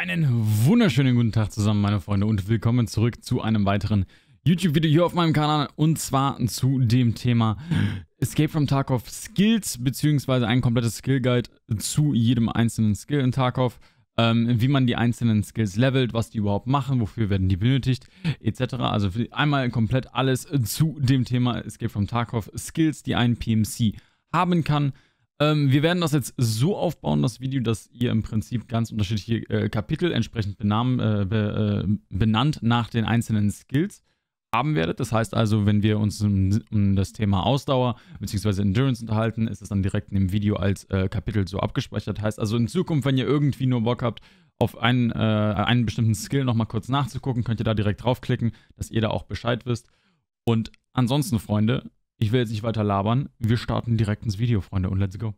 Einen wunderschönen guten Tag zusammen, meine Freunde, und willkommen zurück zu einem weiteren YouTube-Video hier auf meinem Kanal. Und zwar zu dem Thema Escape from Tarkov Skills, beziehungsweise ein komplettes Skill-Guide zu jedem einzelnen Skill in Tarkov. Ähm, wie man die einzelnen Skills levelt, was die überhaupt machen, wofür werden die benötigt, etc. Also einmal komplett alles zu dem Thema Escape from Tarkov Skills, die ein PMC haben kann. Ähm, wir werden das jetzt so aufbauen, das Video, dass ihr im Prinzip ganz unterschiedliche äh, Kapitel entsprechend benamen, äh, be, äh, benannt nach den einzelnen Skills haben werdet. Das heißt also, wenn wir uns um, um das Thema Ausdauer bzw. Endurance unterhalten, ist es dann direkt in dem Video als äh, Kapitel so abgespeichert. Heißt also in Zukunft, wenn ihr irgendwie nur Bock habt, auf einen, äh, einen bestimmten Skill nochmal kurz nachzugucken, könnt ihr da direkt draufklicken, dass ihr da auch Bescheid wisst. Und ansonsten, Freunde, ich will jetzt nicht weiter labern. Wir starten direkt ins Video, Freunde, und let's go.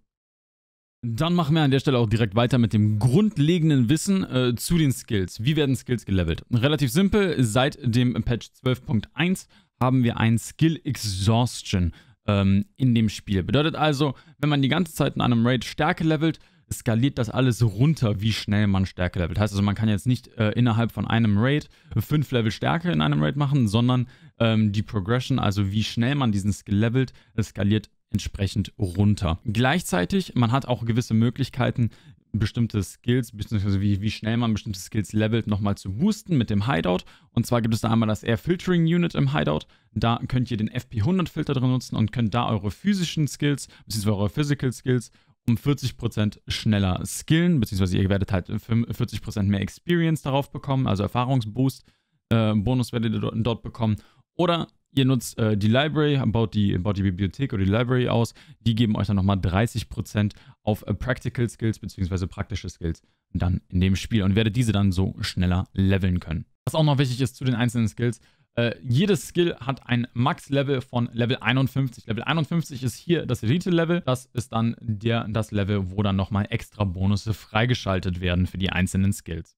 Dann machen wir an der Stelle auch direkt weiter mit dem grundlegenden Wissen äh, zu den Skills. Wie werden Skills gelevelt? Relativ simpel, seit dem Patch 12.1 haben wir ein Skill Exhaustion ähm, in dem Spiel. Bedeutet also, wenn man die ganze Zeit in einem Raid Stärke levelt, skaliert das alles runter, wie schnell man Stärke levelt. Heißt also, man kann jetzt nicht äh, innerhalb von einem Raid fünf Level Stärke in einem Raid machen, sondern ähm, die Progression, also wie schnell man diesen Skill levelt, skaliert entsprechend runter. Gleichzeitig, man hat auch gewisse Möglichkeiten, bestimmte Skills, beziehungsweise wie, wie schnell man bestimmte Skills levelt, nochmal zu boosten mit dem Hideout. Und zwar gibt es da einmal das Air Filtering Unit im Hideout. Da könnt ihr den FP100 Filter drin nutzen und könnt da eure physischen Skills, beziehungsweise eure Physical Skills um 40% schneller skillen, beziehungsweise ihr werdet halt 40% mehr Experience darauf bekommen, also Erfahrungsboost, äh, Bonus werdet ihr dort, dort bekommen. Oder ihr nutzt äh, die Library, baut die, baut die Bibliothek oder die Library aus, die geben euch dann nochmal 30% auf äh, Practical Skills, beziehungsweise praktische Skills dann in dem Spiel und werdet diese dann so schneller leveln können. Was auch noch wichtig ist zu den einzelnen Skills, äh, jedes Skill hat ein Max-Level von Level 51. Level 51 ist hier das Elite-Level. Das ist dann der, das Level, wo dann nochmal extra Bonus freigeschaltet werden für die einzelnen Skills.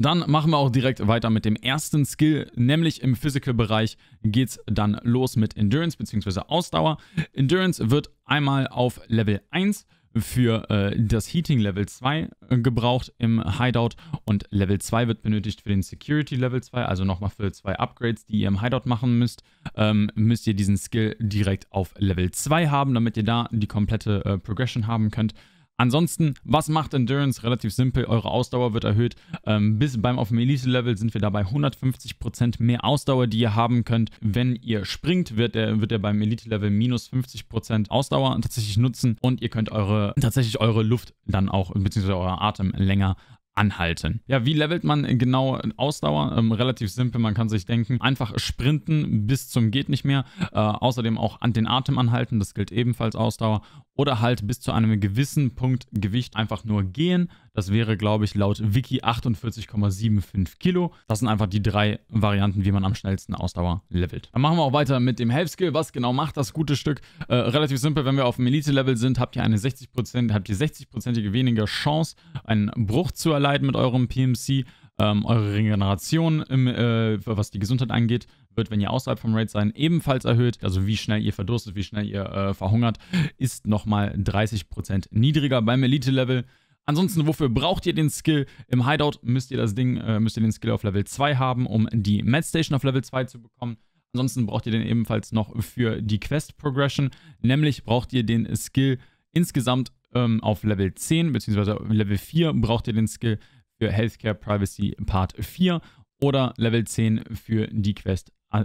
Dann machen wir auch direkt weiter mit dem ersten Skill, nämlich im Physical-Bereich geht es dann los mit Endurance bzw. Ausdauer. Endurance wird einmal auf Level 1 für äh, das Heating Level 2 äh, gebraucht im Hideout und Level 2 wird benötigt für den Security Level 2, also nochmal für zwei Upgrades, die ihr im Hideout machen müsst, ähm, müsst ihr diesen Skill direkt auf Level 2 haben, damit ihr da die komplette äh, Progression haben könnt. Ansonsten, was macht Endurance? Relativ simpel, eure Ausdauer wird erhöht. Ähm, bis beim auf dem Elite-Level sind wir dabei 150% mehr Ausdauer, die ihr haben könnt. Wenn ihr springt, wird er, wird er beim Elite-Level minus 50% Ausdauer tatsächlich nutzen und ihr könnt eure, tatsächlich eure Luft dann auch, beziehungsweise euer Atem länger anhalten. Ja, wie levelt man genau Ausdauer? Ähm, relativ simpel, man kann sich denken, einfach sprinten bis zum geht nicht mehr. Äh, außerdem auch an den Atem anhalten, das gilt ebenfalls Ausdauer. Oder halt bis zu einem gewissen Punkt Gewicht einfach nur gehen. Das wäre, glaube ich, laut Wiki 48,75 Kilo. Das sind einfach die drei Varianten, wie man am schnellsten Ausdauer levelt. Dann machen wir auch weiter mit dem Health Skill. Was genau macht das gute Stück? Äh, relativ simpel, wenn wir auf dem Elite-Level sind, habt ihr eine 60%, habt ihr 60%ige weniger Chance, einen Bruch zu erleiden mit eurem PMC. Ähm, eure Regeneration, im, äh, was die Gesundheit angeht, wird, wenn ihr außerhalb vom Raid seid, ebenfalls erhöht. Also wie schnell ihr verdurstet, wie schnell ihr äh, verhungert, ist nochmal 30% niedriger beim Elite-Level. Ansonsten, wofür braucht ihr den Skill? Im Hideout müsst ihr das Ding, äh, müsst ihr den Skill auf Level 2 haben, um die Mad Station auf Level 2 zu bekommen. Ansonsten braucht ihr den ebenfalls noch für die Quest Progression, nämlich braucht ihr den Skill insgesamt ähm, auf Level 10 bzw. Level 4 braucht ihr den Skill für Healthcare Privacy Part 4 oder Level 10 für die Quest äh,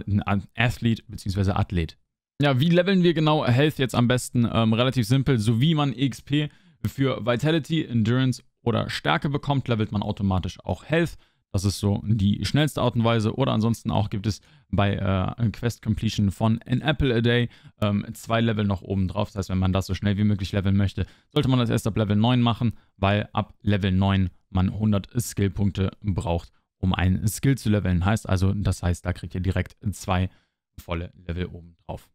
Athlete bzw. Athlet. Ja, wie leveln wir genau Health jetzt am besten? Ähm, relativ simpel, so wie man XP für Vitality, Endurance oder Stärke bekommt, levelt man automatisch auch Health. Das ist so die schnellste Art und Weise. Oder ansonsten auch gibt es bei äh, Quest Completion von An Apple a Day ähm, zwei Level noch oben drauf. Das heißt, wenn man das so schnell wie möglich leveln möchte, sollte man das erst ab Level 9 machen, weil ab Level 9 man 100 Skillpunkte braucht, um einen Skill zu leveln. Heißt also, das heißt, da kriegt ihr direkt zwei volle Level oben drauf.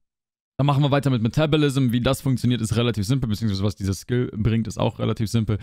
Dann machen wir weiter mit Metabolism. Wie das funktioniert, ist relativ simpel, beziehungsweise was dieser Skill bringt, ist auch relativ simpel.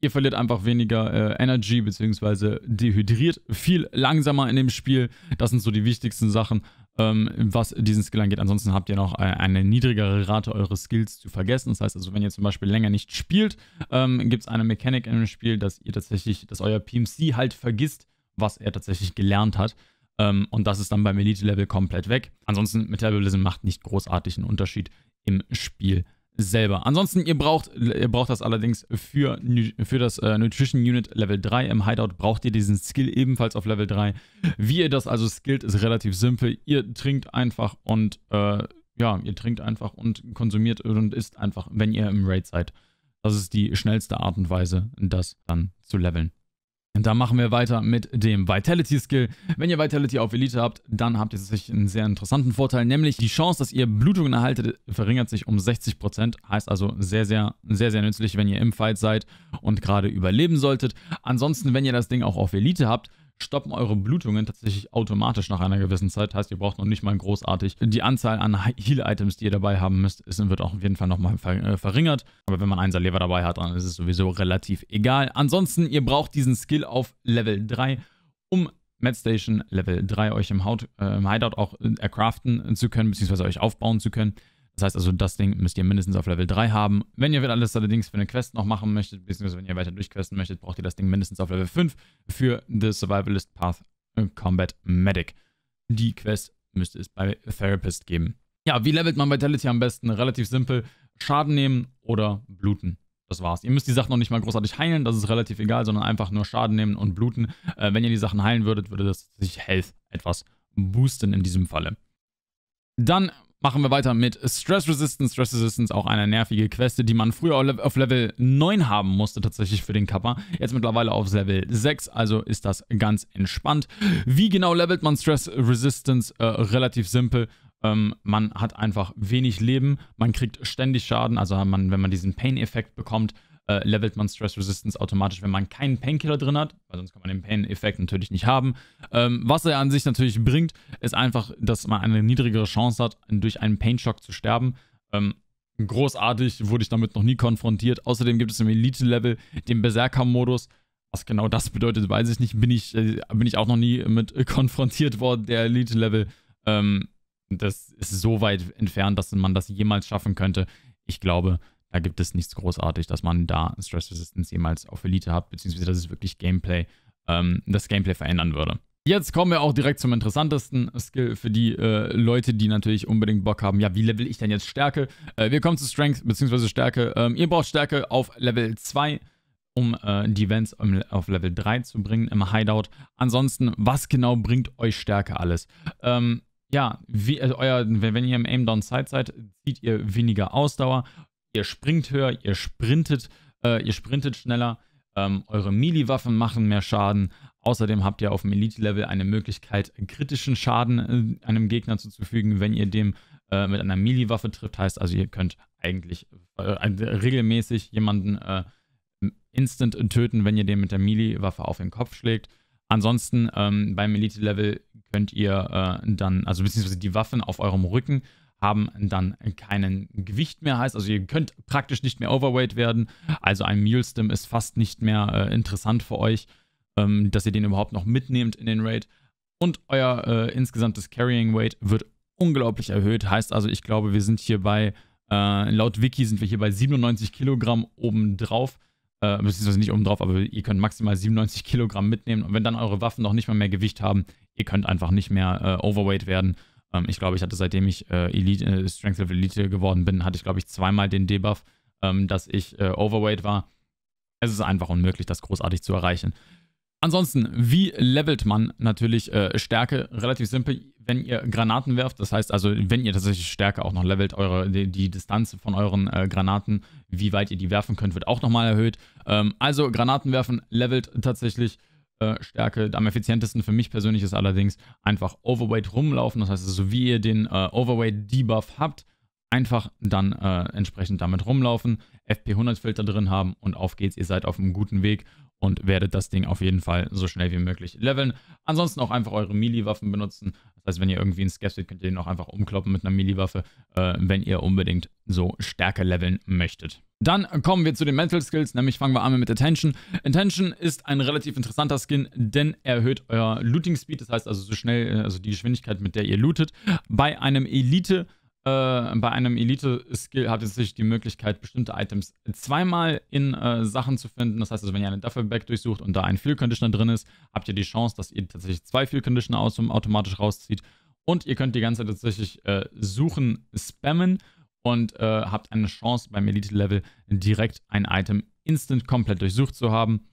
Ihr verliert einfach weniger äh, Energy, beziehungsweise dehydriert viel langsamer in dem Spiel. Das sind so die wichtigsten Sachen, ähm, was diesen Skill angeht. Ansonsten habt ihr noch äh, eine niedrigere Rate eures Skills zu vergessen. Das heißt also, wenn ihr zum Beispiel länger nicht spielt, ähm, gibt es eine Mechanik in dem Spiel, dass ihr tatsächlich, dass euer PMC halt vergisst, was er tatsächlich gelernt hat. Ähm, und das ist dann beim Elite-Level komplett weg. Ansonsten, Metabolism macht nicht großartig einen Unterschied im Spiel selber. Ansonsten, ihr braucht, ihr braucht das allerdings für, für das äh, Nutrition Unit Level 3. Im Hideout braucht ihr diesen Skill ebenfalls auf Level 3. Wie ihr das also skillt, ist relativ simpel. Ihr trinkt einfach und äh, ja, ihr trinkt einfach und konsumiert und isst einfach, wenn ihr im Raid seid. Das ist die schnellste Art und Weise, das dann zu leveln. Da machen wir weiter mit dem Vitality-Skill. Wenn ihr Vitality auf Elite habt, dann habt ihr sich einen sehr interessanten Vorteil, nämlich die Chance, dass ihr Blutungen erhaltet, verringert sich um 60%. Heißt also sehr, sehr, sehr, sehr nützlich, wenn ihr im Fight seid und gerade überleben solltet. Ansonsten, wenn ihr das Ding auch auf Elite habt, stoppen eure Blutungen tatsächlich automatisch nach einer gewissen Zeit. Heißt, ihr braucht noch nicht mal großartig die Anzahl an Heal-Items, die ihr dabei haben müsst, ist, wird auch auf jeden Fall nochmal ver äh, verringert. Aber wenn man einser Saliva dabei hat, dann ist es sowieso relativ egal. Ansonsten, ihr braucht diesen Skill auf Level 3, um MedStation Level 3 euch im, Haut, äh, im Hideout auch äh, ercraften zu können, beziehungsweise euch aufbauen zu können. Das heißt also, das Ding müsst ihr mindestens auf Level 3 haben. Wenn ihr alles allerdings für eine Quest noch machen möchtet, beziehungsweise wenn ihr weiter durchquesten möchtet, braucht ihr das Ding mindestens auf Level 5 für The Survivalist Path äh, Combat Medic. Die Quest müsste es bei Therapist geben. Ja, wie levelt man Vitality am besten? Relativ simpel. Schaden nehmen oder bluten. Das war's. Ihr müsst die Sachen noch nicht mal großartig heilen, das ist relativ egal, sondern einfach nur Schaden nehmen und bluten. Äh, wenn ihr die Sachen heilen würdet, würde das sich Health etwas boosten in diesem Falle. Dann Machen wir weiter mit Stress Resistance. Stress Resistance, auch eine nervige Queste, die man früher auf Level 9 haben musste, tatsächlich für den Kappa. Jetzt mittlerweile auf Level 6, also ist das ganz entspannt. Wie genau levelt man Stress Resistance? Äh, relativ simpel. Ähm, man hat einfach wenig Leben, man kriegt ständig Schaden, also man, wenn man diesen Pain-Effekt bekommt, äh, levelt man Stress Resistance automatisch, wenn man keinen Painkiller drin hat, weil sonst kann man den Pain-Effekt natürlich nicht haben. Ähm, was er an sich natürlich bringt, ist einfach, dass man eine niedrigere Chance hat, durch einen Pain-Shock zu sterben. Ähm, großartig wurde ich damit noch nie konfrontiert. Außerdem gibt es im Elite-Level den Berserker-Modus. Was genau das bedeutet, weiß ich nicht. Bin ich, äh, bin ich auch noch nie mit äh, konfrontiert worden, der Elite-Level. Ähm, das ist so weit entfernt, dass man das jemals schaffen könnte. Ich glaube, da gibt es nichts großartig, dass man da Stress Resistance jemals auf Elite hat, beziehungsweise dass es wirklich Gameplay, ähm, das Gameplay verändern würde. Jetzt kommen wir auch direkt zum interessantesten Skill für die äh, Leute, die natürlich unbedingt Bock haben. Ja, wie level ich denn jetzt Stärke? Äh, wir kommen zu Strength bzw. Stärke. Ähm, ihr braucht Stärke auf Level 2, um äh, die Events um, auf Level 3 zu bringen im Hideout. Ansonsten, was genau bringt euch Stärke alles? Ähm, ja, wie, also euer, wenn ihr im Aim Down Side seid, zieht ihr weniger Ausdauer. Ihr springt höher, ihr sprintet, äh, ihr sprintet schneller. Ähm, eure Melee-Waffen machen mehr Schaden. Außerdem habt ihr auf dem Elite-Level eine Möglichkeit, kritischen Schaden äh, einem Gegner zuzufügen, wenn ihr dem äh, mit einer Melee-Waffe trifft. Heißt also, ihr könnt eigentlich äh, äh, regelmäßig jemanden instant töten, wenn ihr dem mit der Melee-Waffe auf den Kopf schlägt. Ansonsten ähm, beim Elite-Level könnt ihr äh, dann, also beziehungsweise die Waffen auf eurem Rücken haben dann keinen Gewicht mehr. Heißt also, ihr könnt praktisch nicht mehr overweight werden. Also ein Mule-Stim ist fast nicht mehr äh, interessant für euch, ähm, dass ihr den überhaupt noch mitnehmt in den Raid. Und euer äh, insgesamtes Carrying Weight wird unglaublich erhöht. Heißt also, ich glaube, wir sind hier bei, äh, laut Wiki sind wir hier bei 97 Kilogramm obendrauf. Äh, beziehungsweise nicht obendrauf, aber ihr könnt maximal 97 Kilogramm mitnehmen. Und wenn dann eure Waffen noch nicht mal mehr Gewicht haben, ihr könnt einfach nicht mehr äh, overweight werden ähm, ich glaube, ich hatte seitdem ich äh, Elite, äh, Strength of Elite geworden bin, hatte ich, glaube ich, zweimal den Debuff, ähm, dass ich äh, overweight war. Es ist einfach unmöglich, das großartig zu erreichen. Ansonsten, wie levelt man natürlich äh, Stärke? Relativ simpel, wenn ihr Granaten werft, das heißt also, wenn ihr tatsächlich Stärke auch noch levelt, eure, die, die Distanz von euren äh, Granaten, wie weit ihr die werfen könnt, wird auch nochmal erhöht. Ähm, also Granaten werfen levelt tatsächlich Stärke. Am effizientesten für mich persönlich ist allerdings einfach Overweight rumlaufen. Das heißt, so also, wie ihr den äh, Overweight Debuff habt, einfach dann äh, entsprechend damit rumlaufen, FP100-Filter drin haben und auf geht's, ihr seid auf einem guten Weg und werdet das Ding auf jeden Fall so schnell wie möglich leveln. Ansonsten auch einfach eure Melee-Waffen benutzen. Das heißt, wenn ihr irgendwie einen Scav seht, könnt ihr den auch einfach umkloppen mit einer Melee-Waffe, äh, wenn ihr unbedingt so stärker leveln möchtet. Dann kommen wir zu den Mental Skills, nämlich fangen wir an mit Attention. Attention ist ein relativ interessanter Skin, denn er erhöht euer Looting Speed, das heißt also so schnell, äh, also die Geschwindigkeit, mit der ihr lootet. Bei einem Elite äh, bei einem Elite-Skill hat es sich die Möglichkeit, bestimmte Items zweimal in äh, Sachen zu finden. Das heißt also, wenn ihr einen Duffelback durchsucht und da ein Field Conditioner drin ist, habt ihr die Chance, dass ihr tatsächlich zwei Field Conditioner aus automatisch rauszieht. Und ihr könnt die ganze Zeit tatsächlich äh, suchen, spammen und äh, habt eine Chance, beim Elite-Level direkt ein Item instant komplett durchsucht zu haben.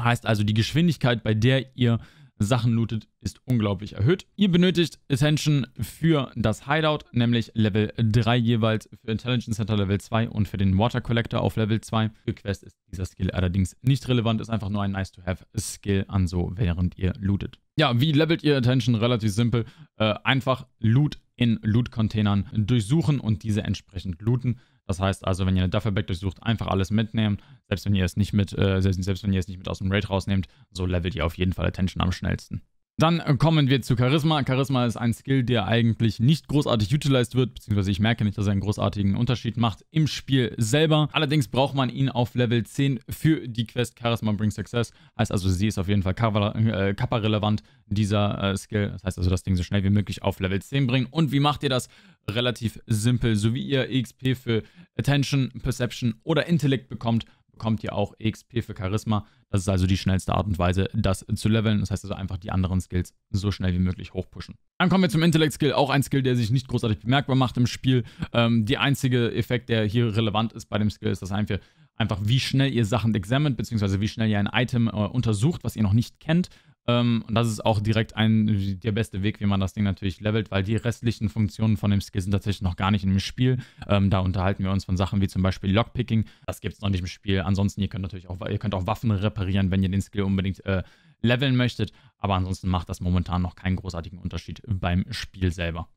Heißt also, die Geschwindigkeit, bei der ihr Sachen lootet, ist unglaublich erhöht. Ihr benötigt Attention für das Hideout, nämlich Level 3 jeweils, für Intelligence Center Level 2 und für den Water Collector auf Level 2. Für Quest ist dieser Skill allerdings nicht relevant, ist einfach nur ein Nice-to-Have-Skill an so, während ihr lootet. Ja, wie levelt ihr Attention? Relativ simpel. Äh, einfach Loot in Loot-Containern durchsuchen und diese entsprechend looten. Das heißt also, wenn ihr eine Dufferback durchsucht, einfach alles mitnehmen. Selbst wenn ihr es nicht mit, äh, selbst, selbst wenn ihr es nicht mit aus dem Raid rausnehmt, so levelt ihr auf jeden Fall Attention am schnellsten. Dann kommen wir zu Charisma. Charisma ist ein Skill, der eigentlich nicht großartig utilized wird, beziehungsweise ich merke nicht, dass er einen großartigen Unterschied macht im Spiel selber. Allerdings braucht man ihn auf Level 10 für die Quest Charisma Brings Success. Heißt also, sie ist auf jeden Fall äh, Kappa-relevant, dieser äh, Skill. Das heißt also, das Ding so schnell wie möglich auf Level 10 bringen. Und wie macht ihr das? Relativ simpel. So wie ihr EXP für Attention, Perception oder Intellect bekommt, bekommt ihr auch XP für Charisma. Das ist also die schnellste Art und Weise, das zu leveln. Das heißt also einfach die anderen Skills so schnell wie möglich hochpushen. Dann kommen wir zum Intellect-Skill. Auch ein Skill, der sich nicht großartig bemerkbar macht im Spiel. Ähm, der einzige Effekt, der hier relevant ist bei dem Skill, ist das einfach, einfach wie schnell ihr Sachen examined, beziehungsweise wie schnell ihr ein Item äh, untersucht, was ihr noch nicht kennt. Ähm, und das ist auch direkt ein, der beste Weg, wie man das Ding natürlich levelt, weil die restlichen Funktionen von dem Skill sind tatsächlich noch gar nicht im Spiel. Ähm, da unterhalten wir uns von Sachen wie zum Beispiel Lockpicking. Das gibt es noch nicht im Spiel. Ansonsten, ihr könnt natürlich auch, ihr könnt auch Waffen reparieren, wenn ihr den Skill unbedingt äh, leveln möchtet. Aber ansonsten macht das momentan noch keinen großartigen Unterschied beim Spiel selber.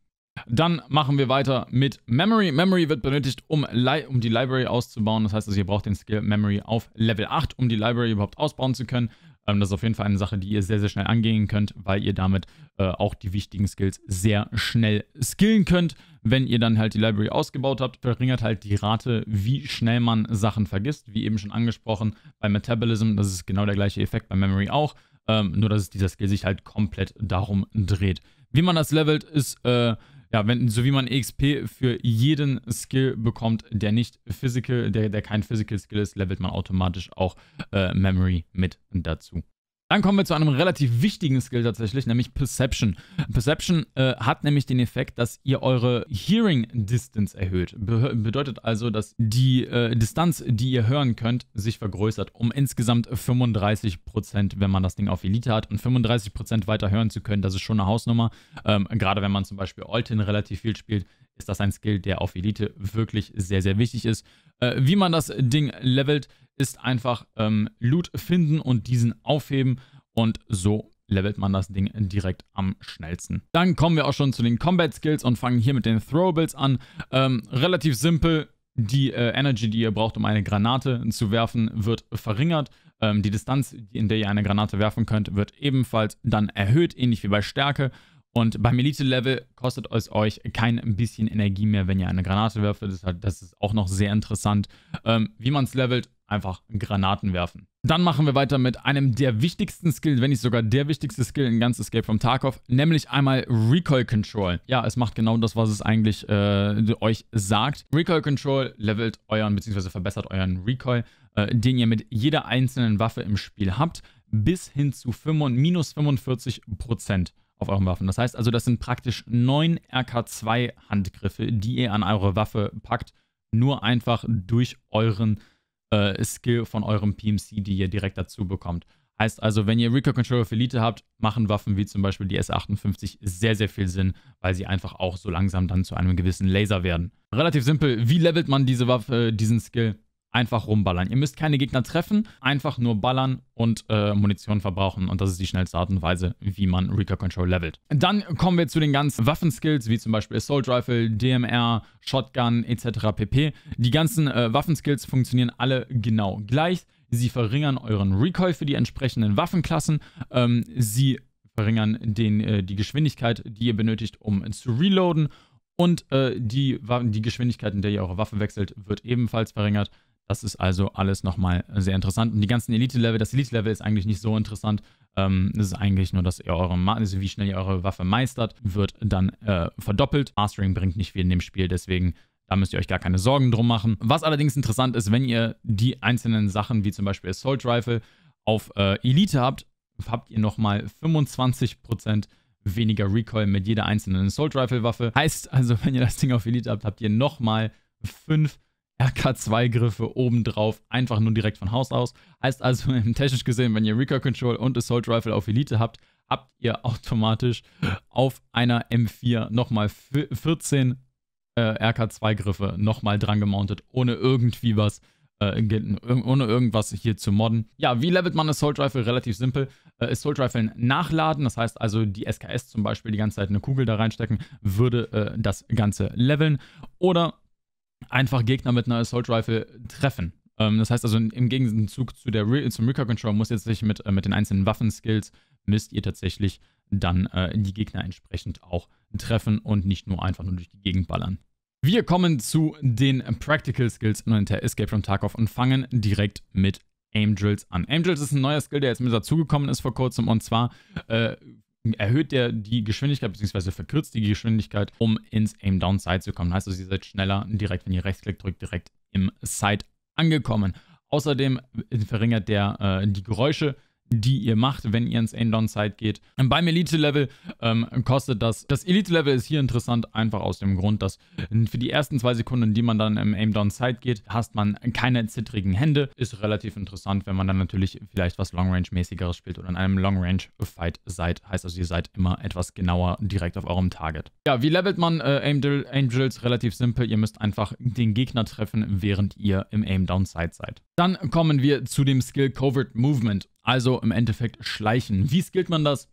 Dann machen wir weiter mit Memory. Memory wird benötigt, um, um, die Library auszubauen. Das heißt also, ihr braucht den Skill Memory auf Level 8, um die Library überhaupt ausbauen zu können. Ähm, das ist auf jeden Fall eine Sache, die ihr sehr, sehr schnell angehen könnt, weil ihr damit äh, auch die wichtigen Skills sehr schnell skillen könnt. Wenn ihr dann halt die Library ausgebaut habt, verringert halt die Rate, wie schnell man Sachen vergisst. Wie eben schon angesprochen, bei Metabolism, das ist genau der gleiche Effekt bei Memory auch. Ähm, nur, dass dieser Skill sich halt komplett darum dreht. Wie man das levelt, ist äh, ja, wenn, so wie man EXP für jeden Skill bekommt, der nicht physical, der, der kein physical Skill ist, levelt man automatisch auch äh, Memory mit dazu. Dann kommen wir zu einem relativ wichtigen Skill tatsächlich, nämlich Perception. Perception äh, hat nämlich den Effekt, dass ihr eure Hearing Distance erhöht. Be bedeutet also, dass die äh, Distanz, die ihr hören könnt, sich vergrößert um insgesamt 35%, wenn man das Ding auf Elite hat. Und 35% weiter hören zu können, das ist schon eine Hausnummer. Ähm, gerade wenn man zum Beispiel Altin relativ viel spielt, ist das ein Skill, der auf Elite wirklich sehr, sehr wichtig ist. Äh, wie man das Ding levelt, ist einfach ähm, Loot finden und diesen aufheben und so levelt man das Ding direkt am schnellsten. Dann kommen wir auch schon zu den Combat Skills und fangen hier mit den Throwables an. Ähm, relativ simpel, die äh, Energy, die ihr braucht, um eine Granate zu werfen, wird verringert. Ähm, die Distanz, in der ihr eine Granate werfen könnt, wird ebenfalls dann erhöht, ähnlich wie bei Stärke. Und beim Elite-Level kostet es euch kein bisschen Energie mehr, wenn ihr eine Granate werft. Das ist, halt, auch noch sehr interessant. Ähm, wie man es levelt, einfach Granaten werfen. Dann machen wir weiter mit einem der wichtigsten Skills, wenn nicht sogar der wichtigste Skill in ganz Escape from Tarkov, nämlich einmal Recoil Control. Ja, es macht genau das, was es eigentlich äh, euch sagt. Recoil Control levelt euren bzw. verbessert euren Recoil, äh, den ihr mit jeder einzelnen Waffe im Spiel habt, bis hin zu 45, minus 45 Prozent auf euren Waffen. Das heißt also, das sind praktisch 9 RK2-Handgriffe, die ihr an eure Waffe packt, nur einfach durch euren Recoil äh, Skill von eurem PMC, die ihr direkt dazu bekommt. Heißt also, wenn ihr Recoil Controller für Elite habt, machen Waffen wie zum Beispiel die S58 sehr, sehr viel Sinn, weil sie einfach auch so langsam dann zu einem gewissen Laser werden. Relativ simpel, wie levelt man diese Waffe, diesen Skill? einfach rumballern. Ihr müsst keine Gegner treffen, einfach nur ballern und äh, Munition verbrauchen. Und das ist die schnellste Art und Weise, wie man Recoil Control levelt. Dann kommen wir zu den ganzen Waffenskills, wie zum Beispiel Assault Rifle, DMR, Shotgun etc. pp. Die ganzen äh, Waffenskills funktionieren alle genau gleich. Sie verringern euren Recoil für die entsprechenden Waffenklassen. Ähm, sie verringern den, äh, die Geschwindigkeit, die ihr benötigt, um zu reloaden. Und äh, die, die Geschwindigkeit, in der ihr eure Waffe wechselt, wird ebenfalls verringert. Das ist also alles nochmal sehr interessant. Und die ganzen Elite-Level, das Elite-Level ist eigentlich nicht so interessant. Ähm, das ist eigentlich nur, dass ihr eure, also wie schnell ihr eure Waffe meistert, wird dann äh, verdoppelt. Mastering bringt nicht viel in dem Spiel, deswegen da müsst ihr euch gar keine Sorgen drum machen. Was allerdings interessant ist, wenn ihr die einzelnen Sachen, wie zum Beispiel Assault Rifle, auf äh, Elite habt, habt ihr nochmal 25% weniger Recoil mit jeder einzelnen Assault Rifle Waffe. Heißt also, wenn ihr das Ding auf Elite habt, habt ihr nochmal 5 RK2-Griffe obendrauf, einfach nur direkt von Haus aus. Heißt also technisch gesehen, wenn ihr Recur Control und Assault Rifle auf Elite habt, habt ihr automatisch auf einer M4 nochmal 14 äh, RK2-Griffe nochmal dran gemountet, ohne irgendwie was äh, ohne irgendwas hier zu modden. Ja, wie levelt man Assault Rifle? Relativ simpel. Äh, Assault Rifle nachladen, das heißt also die SKS zum Beispiel die ganze Zeit eine Kugel da reinstecken, würde äh, das Ganze leveln. Oder einfach Gegner mit einer Assault Rifle treffen. Ähm, das heißt also, im Gegenzug zu der Re zum Recon Control muss jetzt sich mit, äh, mit den einzelnen Waffenskills müsst ihr tatsächlich dann äh, die Gegner entsprechend auch treffen und nicht nur einfach nur durch die Gegend ballern. Wir kommen zu den Practical Skills in der Escape from Tarkov und fangen direkt mit Aim Drills an. Aim Drills ist ein neuer Skill, der jetzt mit dazugekommen ist vor kurzem und zwar äh, erhöht der die Geschwindigkeit bzw. verkürzt die Geschwindigkeit, um ins Aim Down Side zu kommen. Heißt also, ihr seid schneller direkt, wenn ihr Rechtsklick drückt, direkt im Side angekommen. Außerdem verringert der äh, die Geräusche die ihr macht, wenn ihr ins endon Side geht. Beim Elite-Level ähm, kostet das, das Elite-Level ist hier interessant, einfach aus dem Grund, dass für die ersten zwei Sekunden, die man dann im aim down Side geht, hast man keine zittrigen Hände. Ist relativ interessant, wenn man dann natürlich vielleicht was Long-Range-mäßigeres spielt oder in einem Long-Range-Fight seid. Heißt also, ihr seid immer etwas genauer direkt auf eurem Target. Ja, wie levelt man äh, Aim-Drills? relativ simpel. Ihr müsst einfach den Gegner treffen, während ihr im aim down Side seid. Dann kommen wir zu dem Skill Covert Movement. Also im Endeffekt schleichen. Wie skillt man das?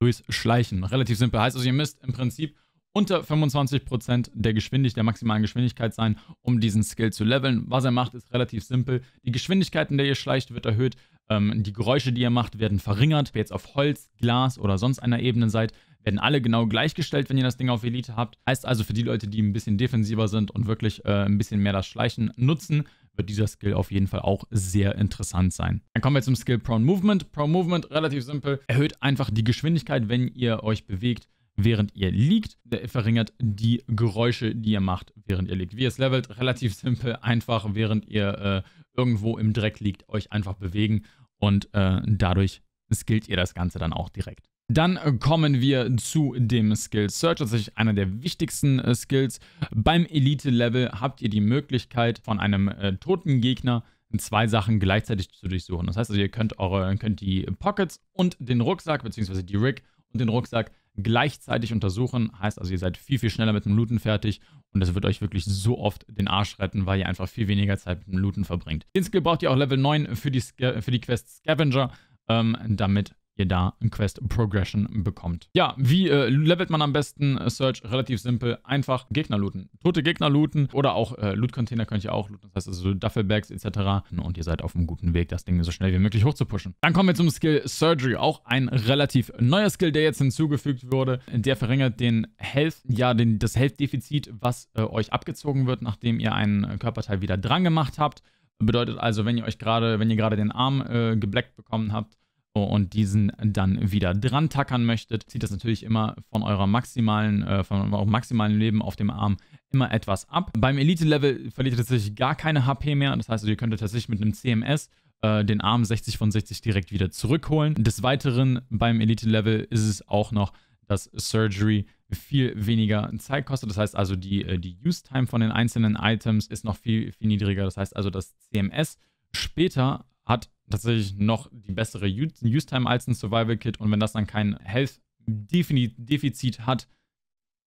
Durchs Schleichen. Relativ simpel. Heißt also, ihr müsst im Prinzip unter 25% der Geschwindigkeit, der maximalen Geschwindigkeit sein, um diesen Skill zu leveln. Was er macht, ist relativ simpel. Die Geschwindigkeit, in der ihr schleicht, wird erhöht. Ähm, die Geräusche, die ihr macht, werden verringert. Wer jetzt auf Holz, Glas oder sonst einer Ebene seid, werden alle genau gleichgestellt, wenn ihr das Ding auf Elite habt. Heißt also für die Leute, die ein bisschen defensiver sind und wirklich äh, ein bisschen mehr das Schleichen nutzen, wird dieser Skill auf jeden Fall auch sehr interessant sein. Dann kommen wir zum Skill Prone Movement. Prone Movement, relativ simpel, erhöht einfach die Geschwindigkeit, wenn ihr euch bewegt während ihr liegt, der verringert die Geräusche, die ihr macht, während ihr liegt. Wie ihr es levelt, relativ simpel, einfach, während ihr äh, irgendwo im Dreck liegt, euch einfach bewegen und äh, dadurch skillt ihr das Ganze dann auch direkt. Dann kommen wir zu dem Skill Search, tatsächlich einer der wichtigsten äh, Skills. Beim Elite-Level habt ihr die Möglichkeit, von einem äh, toten Gegner zwei Sachen gleichzeitig zu durchsuchen. Das heißt also, ihr könnt, eure, könnt die Pockets und den Rucksack, beziehungsweise die Rig und den Rucksack gleichzeitig untersuchen. Heißt also, ihr seid viel, viel schneller mit dem Looten fertig und das wird euch wirklich so oft den Arsch retten, weil ihr einfach viel weniger Zeit mit dem Looten verbringt. Den Skill braucht ihr auch Level 9 für die, für die Quest Scavenger, ähm, damit ihr da Quest Progression bekommt. Ja, wie äh, levelt man am besten äh, Search? Relativ simpel, einfach Gegner looten. Tote Gegner looten oder auch äh, Loot-Container könnt ihr auch looten, das heißt also Duffelbags etc. Und ihr seid auf einem guten Weg, das Ding so schnell wie möglich hochzupushen. Dann kommen wir zum Skill Surgery, auch ein relativ neuer Skill, der jetzt hinzugefügt wurde. Der verringert den Health, ja, den, das Health-Defizit, was äh, euch abgezogen wird, nachdem ihr einen äh, Körperteil wieder dran gemacht habt. Bedeutet also, wenn ihr euch gerade, wenn ihr gerade den Arm äh, gebleckt bekommen habt, Oh, und diesen dann wieder dran tackern möchtet, zieht das natürlich immer von eurer maximalen, äh, von eurem maximalen Leben auf dem Arm immer etwas ab. Beim Elite-Level verliert ihr tatsächlich gar keine HP mehr. Das heißt, ihr könntet tatsächlich mit einem CMS äh, den Arm 60 von 60 direkt wieder zurückholen. Des Weiteren beim Elite-Level ist es auch noch, dass Surgery viel weniger Zeit kostet. Das heißt also, die, äh, die Use-Time von den einzelnen Items ist noch viel, viel niedriger. Das heißt also, das CMS später hat tatsächlich noch die bessere Use Time als ein Survival Kit. Und wenn das dann kein Health Defizit hat,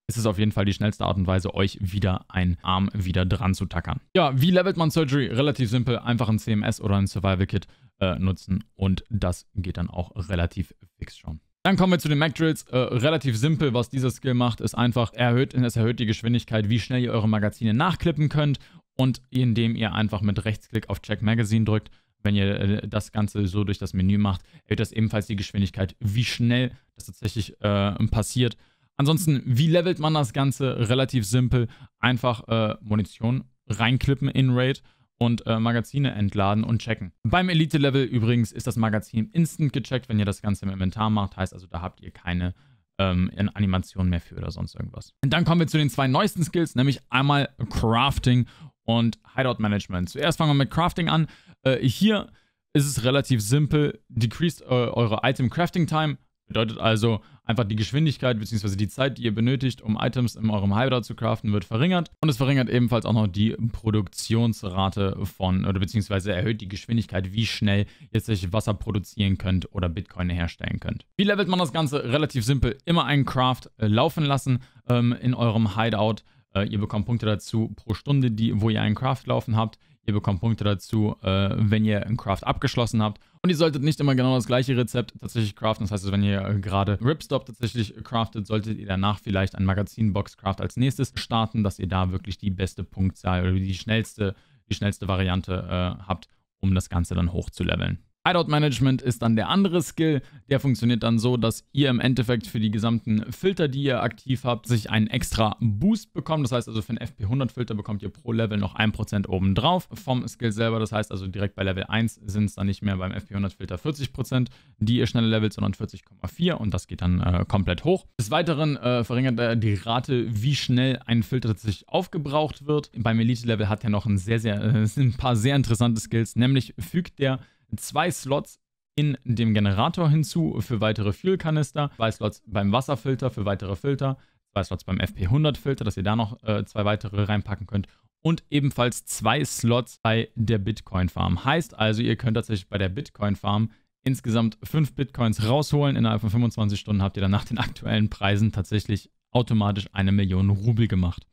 ist es auf jeden Fall die schnellste Art und Weise, euch wieder einen Arm wieder dran zu tackern. Ja, wie levelt man Surgery? Relativ simpel, einfach ein CMS oder ein Survival Kit äh, nutzen und das geht dann auch relativ fix schon. Dann kommen wir zu den Mac Drills. Äh, relativ simpel, was dieser Skill macht, ist einfach, erhöht, es erhöht die Geschwindigkeit, wie schnell ihr eure Magazine nachklippen könnt und indem ihr einfach mit Rechtsklick auf Check Magazine drückt, wenn ihr äh, das Ganze so durch das Menü macht, erhöht das ebenfalls die Geschwindigkeit, wie schnell das tatsächlich äh, passiert. Ansonsten, wie levelt man das Ganze? Relativ simpel. Einfach äh, Munition reinklippen in Raid und äh, Magazine entladen und checken. Beim Elite-Level übrigens ist das Magazin instant gecheckt, wenn ihr das Ganze im Inventar macht. Heißt also, da habt ihr keine ähm, Animationen mehr für oder sonst irgendwas. Und dann kommen wir zu den zwei neuesten Skills, nämlich einmal Crafting und Hideout Management. Zuerst fangen wir mit Crafting an. Äh, hier ist es relativ simpel. Decreased äh, eure Item Crafting Time. Bedeutet also, einfach die Geschwindigkeit bzw. die Zeit, die ihr benötigt, um Items in eurem Hydrant zu craften, wird verringert. Und es verringert ebenfalls auch noch die Produktionsrate von, oder bzw. erhöht die Geschwindigkeit, wie schnell ihr sich Wasser produzieren könnt oder Bitcoin herstellen könnt. Wie levelt man das Ganze? Relativ simpel. Immer einen Craft äh, laufen lassen ähm, in eurem Hideout. Äh, ihr bekommt Punkte dazu pro Stunde, die, wo ihr einen Craft laufen habt. Ihr bekommt Punkte dazu, äh, wenn ihr einen Craft abgeschlossen habt. Und ihr solltet nicht immer genau das gleiche Rezept tatsächlich craften. Das heißt, wenn ihr äh, gerade Ripstop tatsächlich craftet, solltet ihr danach vielleicht ein Magazinbox-Craft als nächstes starten, dass ihr da wirklich die beste Punktzahl oder die schnellste, die schnellste Variante äh, habt, um das Ganze dann hochzuleveln. Hideout Management ist dann der andere Skill. Der funktioniert dann so, dass ihr im Endeffekt für die gesamten Filter, die ihr aktiv habt, sich einen extra Boost bekommt. Das heißt also für einen FP100-Filter bekommt ihr pro Level noch 1% obendrauf vom Skill selber. Das heißt also direkt bei Level 1 sind es dann nicht mehr beim FP100-Filter 40%, die ihr schneller levelt, sondern 40,4 und das geht dann äh, komplett hoch. Des Weiteren äh, verringert er äh, die Rate, wie schnell ein Filter sich aufgebraucht wird. Beim Elite-Level hat er noch ein, sehr, sehr, äh, ein paar sehr interessante Skills, nämlich fügt der zwei Slots in dem Generator hinzu für weitere Fuelkanister, zwei Slots beim Wasserfilter für weitere Filter, zwei Slots beim FP100-Filter, dass ihr da noch äh, zwei weitere reinpacken könnt und ebenfalls zwei Slots bei der Bitcoin Farm. Heißt also, ihr könnt tatsächlich bei der Bitcoin Farm insgesamt fünf Bitcoins rausholen. Innerhalb von 25 Stunden habt ihr dann nach den aktuellen Preisen tatsächlich automatisch eine Million Rubel gemacht.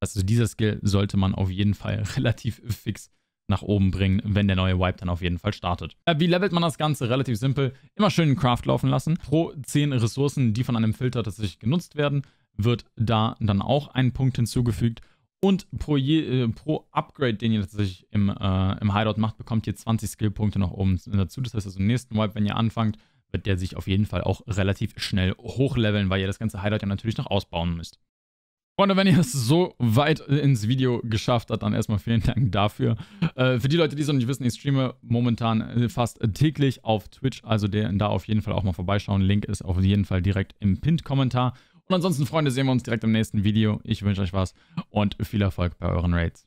Also dieser Skill sollte man auf jeden Fall relativ fix nach oben bringen, wenn der neue Wipe dann auf jeden Fall startet. Äh, wie levelt man das Ganze? Relativ simpel. Immer schön einen Craft laufen lassen. Pro 10 Ressourcen, die von einem Filter tatsächlich genutzt werden, wird da dann auch ein Punkt hinzugefügt. Und pro, je, äh, pro Upgrade, den ihr tatsächlich im, äh, im Hideout macht, bekommt ihr 20 Skillpunkte nach oben dazu. Das heißt also im nächsten Wipe, wenn ihr anfangt, wird der sich auf jeden Fall auch relativ schnell hochleveln, weil ihr das ganze Hideout ja natürlich noch ausbauen müsst. Freunde, wenn ihr es so weit ins Video geschafft habt, dann erstmal vielen Dank dafür. Äh, für die Leute, die es noch nicht wissen, ich streame momentan äh, fast äh, täglich auf Twitch, also der, da auf jeden Fall auch mal vorbeischauen. Link ist auf jeden Fall direkt im Pinned-Kommentar. Und ansonsten, Freunde, sehen wir uns direkt im nächsten Video. Ich wünsche euch was und viel Erfolg bei euren Raids.